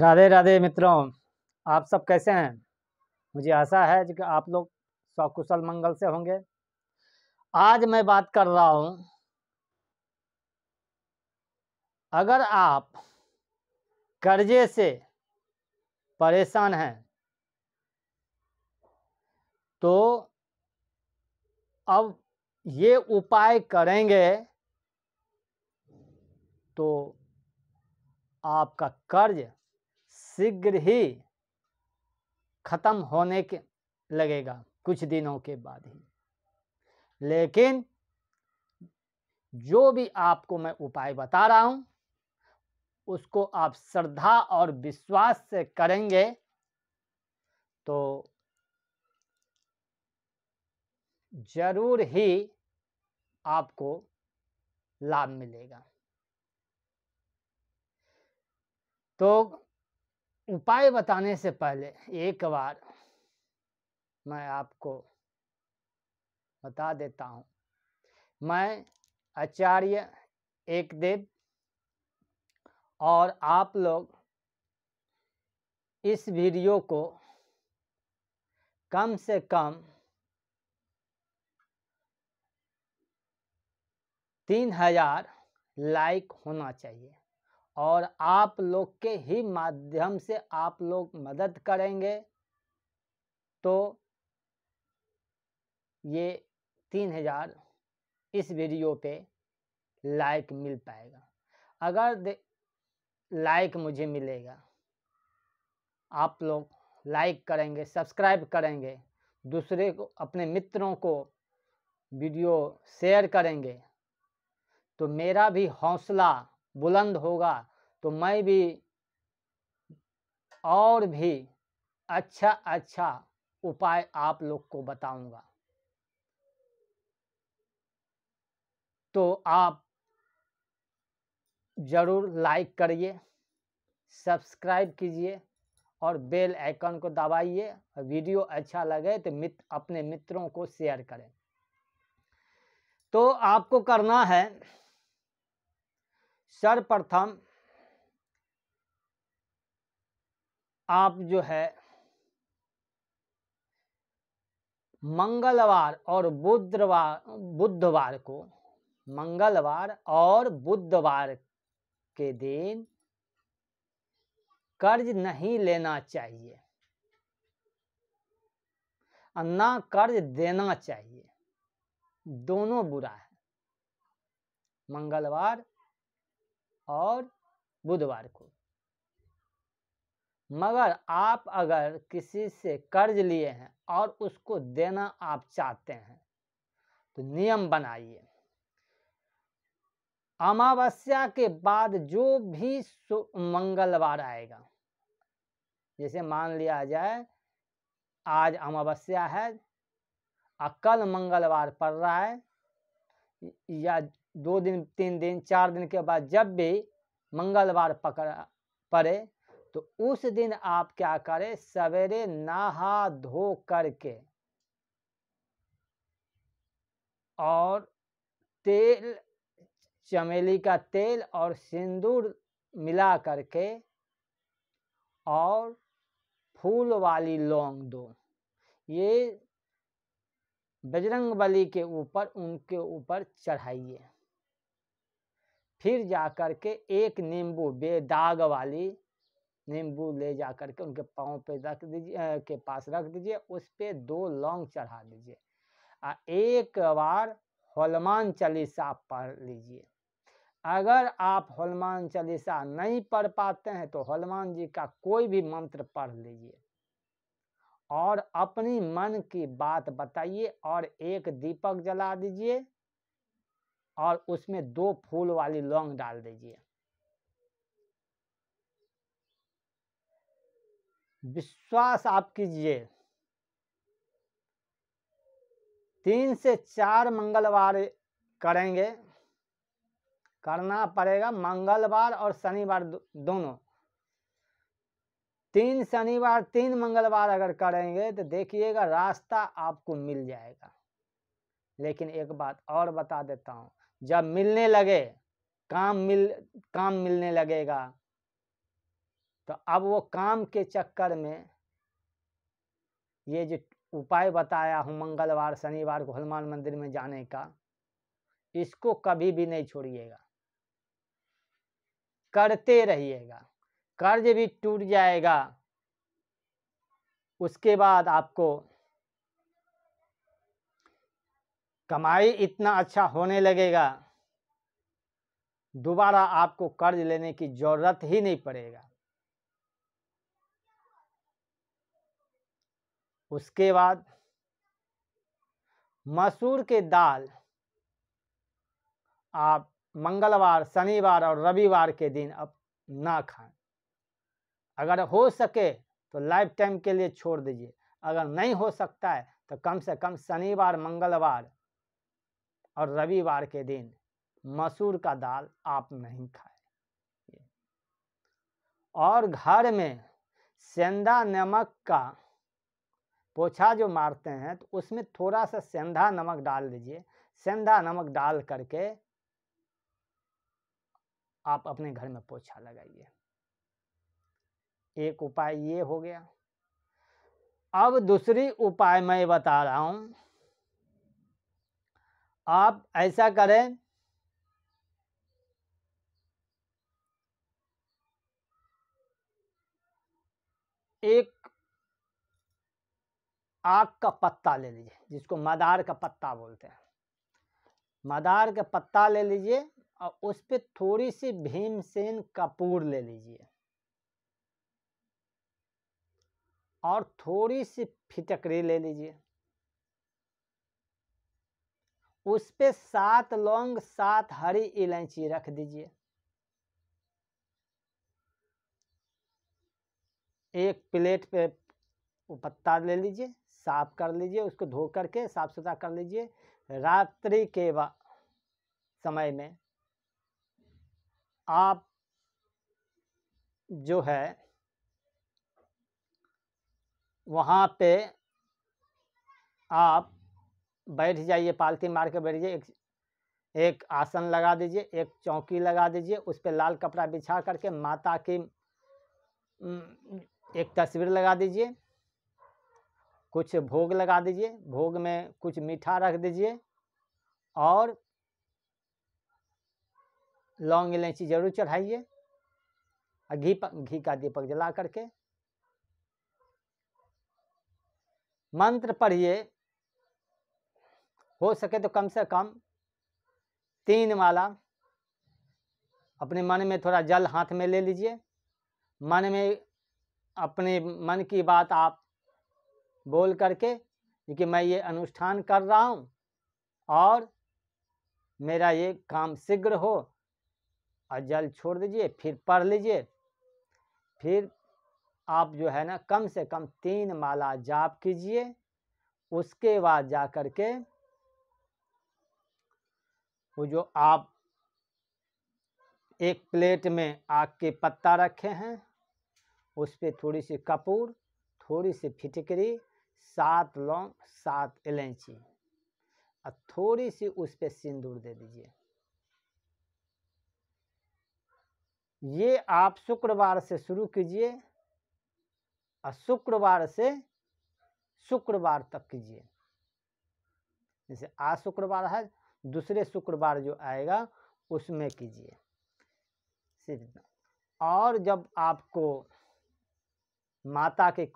राधे राधे मित्रों आप सब कैसे हैं मुझे आशा है कि आप लोग सकुशल मंगल से होंगे आज मैं बात कर रहा हूं अगर आप कर्जे से परेशान हैं तो अब ये उपाय करेंगे तो आपका कर्ज शीघ्र ही ख़त्म होने के लगेगा कुछ दिनों के बाद ही लेकिन जो भी आपको मैं उपाय बता रहा हूं उसको आप श्रद्धा और विश्वास से करेंगे तो जरूर ही आपको लाभ मिलेगा तो उपाय बताने से पहले एक बार मैं आपको बता देता हूँ मैं आचार्य एक देव और आप लोग इस वीडियो को कम से कम तीन हजार लाइक होना चाहिए और आप लोग के ही माध्यम से आप लोग मदद करेंगे तो ये तीन हज़ार इस वीडियो पे लाइक मिल पाएगा अगर लाइक मुझे मिलेगा आप लोग लाइक करेंगे सब्सक्राइब करेंगे दूसरे को अपने मित्रों को वीडियो शेयर करेंगे तो मेरा भी हौसला बुलंद होगा तो मैं भी और भी अच्छा अच्छा उपाय आप लोग को बताऊंगा तो आप ज़रूर लाइक करिए सब्सक्राइब कीजिए और बेल आइकन को दबाइए वीडियो अच्छा लगे तो मित्र अपने मित्रों को शेयर करें तो आपको करना है सर्वप्रथम आप जो है मंगलवार और बुधवार बुधवार को मंगलवार और बुधवार के दिन कर्ज नहीं लेना चाहिए और ना कर्ज देना चाहिए दोनों बुरा है मंगलवार और बुधवार को मगर आप अगर किसी से कर्ज लिए हैं और उसको देना आप चाहते हैं तो नियम बनाइए अमावस्या के बाद जो भी मंगलवार आएगा जैसे मान लिया जाए आज अमावस्या है और कल मंगलवार पड़ रहा है या दो दिन तीन दिन चार दिन के बाद जब भी मंगलवार पकड़ पड़े तो उस दिन आप क्या करें सवेरे नहा धो करके और तेल चमेली का तेल और सिंदूर मिला करके और फूल वाली लौंग दो ये बजरंग बली के ऊपर उनके ऊपर चढ़ाइए फिर जा कर के एक नींबू बेदाग वाली नींबू ले जा कर के उनके पाँव पे रख दीजिए के पास रख दीजिए उस पर दो लौंग चढ़ा दीजिए आ एक बार हनुमान चालीसा पढ़ लीजिए अगर आप हनुमान चालीसा नहीं पढ़ पाते हैं तो हनुमान जी का कोई भी मंत्र पढ़ लीजिए और अपनी मन की बात बताइए और एक दीपक जला दीजिए और उसमें दो फूल वाली लौंग डाल दीजिए विश्वास आप कीजिए तीन से चार मंगलवार करेंगे करना पड़ेगा मंगलवार और शनिवार दोनों तीन शनिवार तीन मंगलवार अगर करेंगे तो देखिएगा रास्ता आपको मिल जाएगा लेकिन एक बात और बता देता हूँ जब मिलने लगे काम मिल काम मिलने लगेगा तो अब वो काम के चक्कर में ये जो उपाय बताया हूँ मंगलवार शनिवार को हनुमान मंदिर में जाने का इसको कभी भी नहीं छोड़िएगा करते रहिएगा कर्ज भी टूट जाएगा उसके बाद आपको कमाई इतना अच्छा होने लगेगा दोबारा आपको कर्ज लेने की जरूरत ही नहीं पड़ेगा उसके बाद मसूर के दाल आप मंगलवार शनिवार और रविवार के दिन अब ना खाएं अगर हो सके तो लाइफ टाइम के लिए छोड़ दीजिए अगर नहीं हो सकता है तो कम से कम शनिवार मंगलवार और रविवार के दिन मसूर का दाल आप नहीं खाए और घर में सेंधा नमक का पोछा जो मारते हैं तो उसमें थोड़ा सा सेंधा नमक डाल दीजिए सेंधा नमक डाल करके आप अपने घर में पोछा लगाइए एक उपाय ये हो गया अब दूसरी उपाय मैं बता रहा हूँ आप ऐसा करें एक आग का पत्ता ले लीजिए जिसको मदार का पत्ता बोलते हैं मदार का पत्ता ले लीजिए और उस पर थोड़ी सी भीमसेन कपूर ले लीजिए और थोड़ी सी फिटकरी ले लीजिए उस पर सात लौंग सात हरी इलायची रख दीजिए एक प्लेट पे वो पत्ता ले लीजिए साफ कर लीजिए उसको धो करके साफ सुथरा कर लीजिए रात्रि के समय में आप जो है वहाँ पे आप बैठ जाइए पालथी मार के बैठ जाइए एक एक आसन लगा दीजिए एक चौकी लगा दीजिए उस पर लाल कपड़ा बिछा करके माता की एक तस्वीर लगा दीजिए कुछ भोग लगा दीजिए भोग में कुछ मीठा रख दीजिए और लौंग इलायची जरूर चढ़ाइए और घी घी का दीपक जला करके मंत्र पढ़िए हो सके तो कम से कम तीन माला अपने मन में थोड़ा जल हाथ में ले लीजिए मन में अपने मन की बात आप बोल करके कि मैं ये अनुष्ठान कर रहा हूँ और मेरा ये काम शीघ्र हो और जल छोड़ दीजिए फिर पढ़ लीजिए फिर आप जो है ना कम से कम तीन माला जाप कीजिए उसके बाद जा कर के वो जो आप एक प्लेट में आग के पत्ता रखे हैं उस पर थोड़ी सी कपूर थोड़ी सी फिटकरी सात लौंग सात इलायची और थोड़ी सी उस पर सिंदूर दे दीजिए ये आप शुक्रवार से शुरू कीजिए और शुक्रवार से शुक्रवार तक कीजिए जैसे आज शुक्रवार है दूसरे शुक्रवार जो आएगा उसमें कीजिए सिर्फ और जब आपको माता के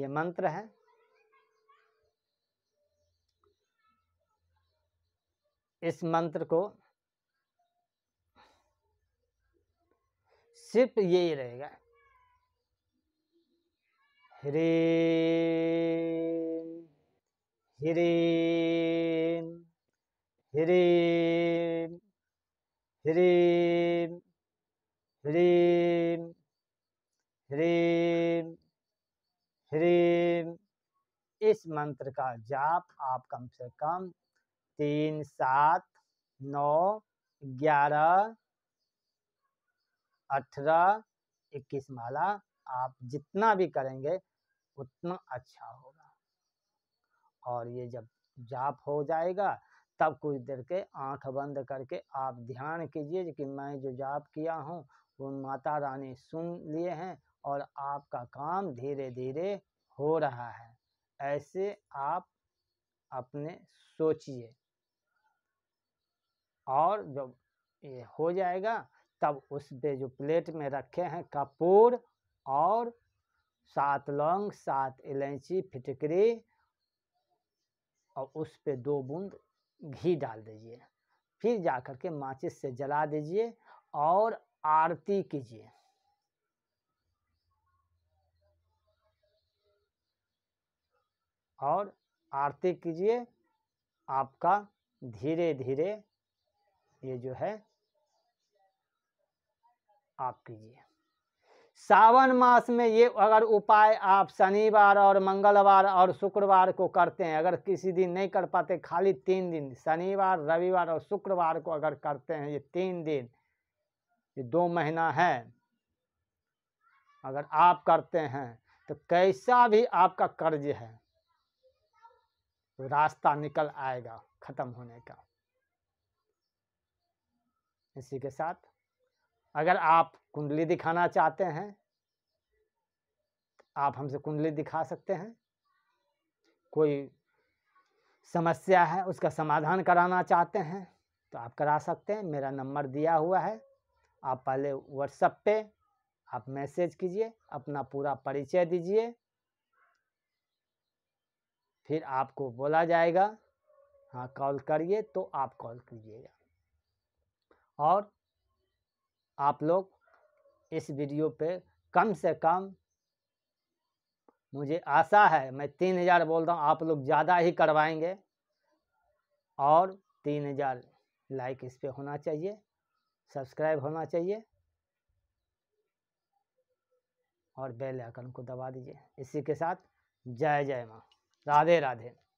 ये मंत्र है इस मंत्र को सिर्फ यही रहेगा हिरे हिरे ह्रीम ह्रीम ह्रीम ह्रीम ह्रीम इस मंत्र का जाप आप कम से कम तीन सात नौ ग्यारह अठारह इक्कीस माला आप जितना भी करेंगे उतना अच्छा होगा और ये जब जाप हो जाएगा तब कुछ देर के आँख बंद करके आप ध्यान कीजिए कि मैं जो जाप किया हूँ वो माता रानी सुन लिए हैं और आपका काम धीरे धीरे हो रहा है ऐसे आप अपने सोचिए और जब ये हो जाएगा तब उस पे जो प्लेट में रखे हैं कपूर और सात लौंग सात इलायची फिटकरी और उस पे दो बूंद घी डाल दीजिए फिर जा कर के माचिस से जला दीजिए और आरती कीजिए और आरती कीजिए आपका धीरे धीरे ये जो है आप कीजिए सावन मास में ये अगर उपाय आप शनिवार और मंगलवार और शुक्रवार को करते हैं अगर किसी दिन नहीं कर पाते खाली तीन दिन शनिवार रविवार और शुक्रवार को अगर करते हैं ये तीन दिन ये दो महीना है अगर आप करते हैं तो कैसा भी आपका कर्ज है तो रास्ता निकल आएगा ख़त्म होने का इसी के साथ अगर आप कुंडली दिखाना चाहते हैं आप हमसे कुंडली दिखा सकते हैं कोई समस्या है उसका समाधान कराना चाहते हैं तो आप करा सकते हैं मेरा नंबर दिया हुआ है आप पहले व्हाट्सएप पे आप मैसेज कीजिए अपना पूरा परिचय दीजिए फिर आपको बोला जाएगा हाँ कॉल करिए तो आप कॉल कीजिएगा और आप लोग इस वीडियो पे कम से कम मुझे आशा है मैं तीन हज़ार बोल रहा हूँ आप लोग ज़्यादा ही करवाएंगे और तीन हज़ार लाइक इस पर होना चाहिए सब्सक्राइब होना चाहिए और बेल आइकन को दबा दीजिए इसी के साथ जय जय माँ राधे राधे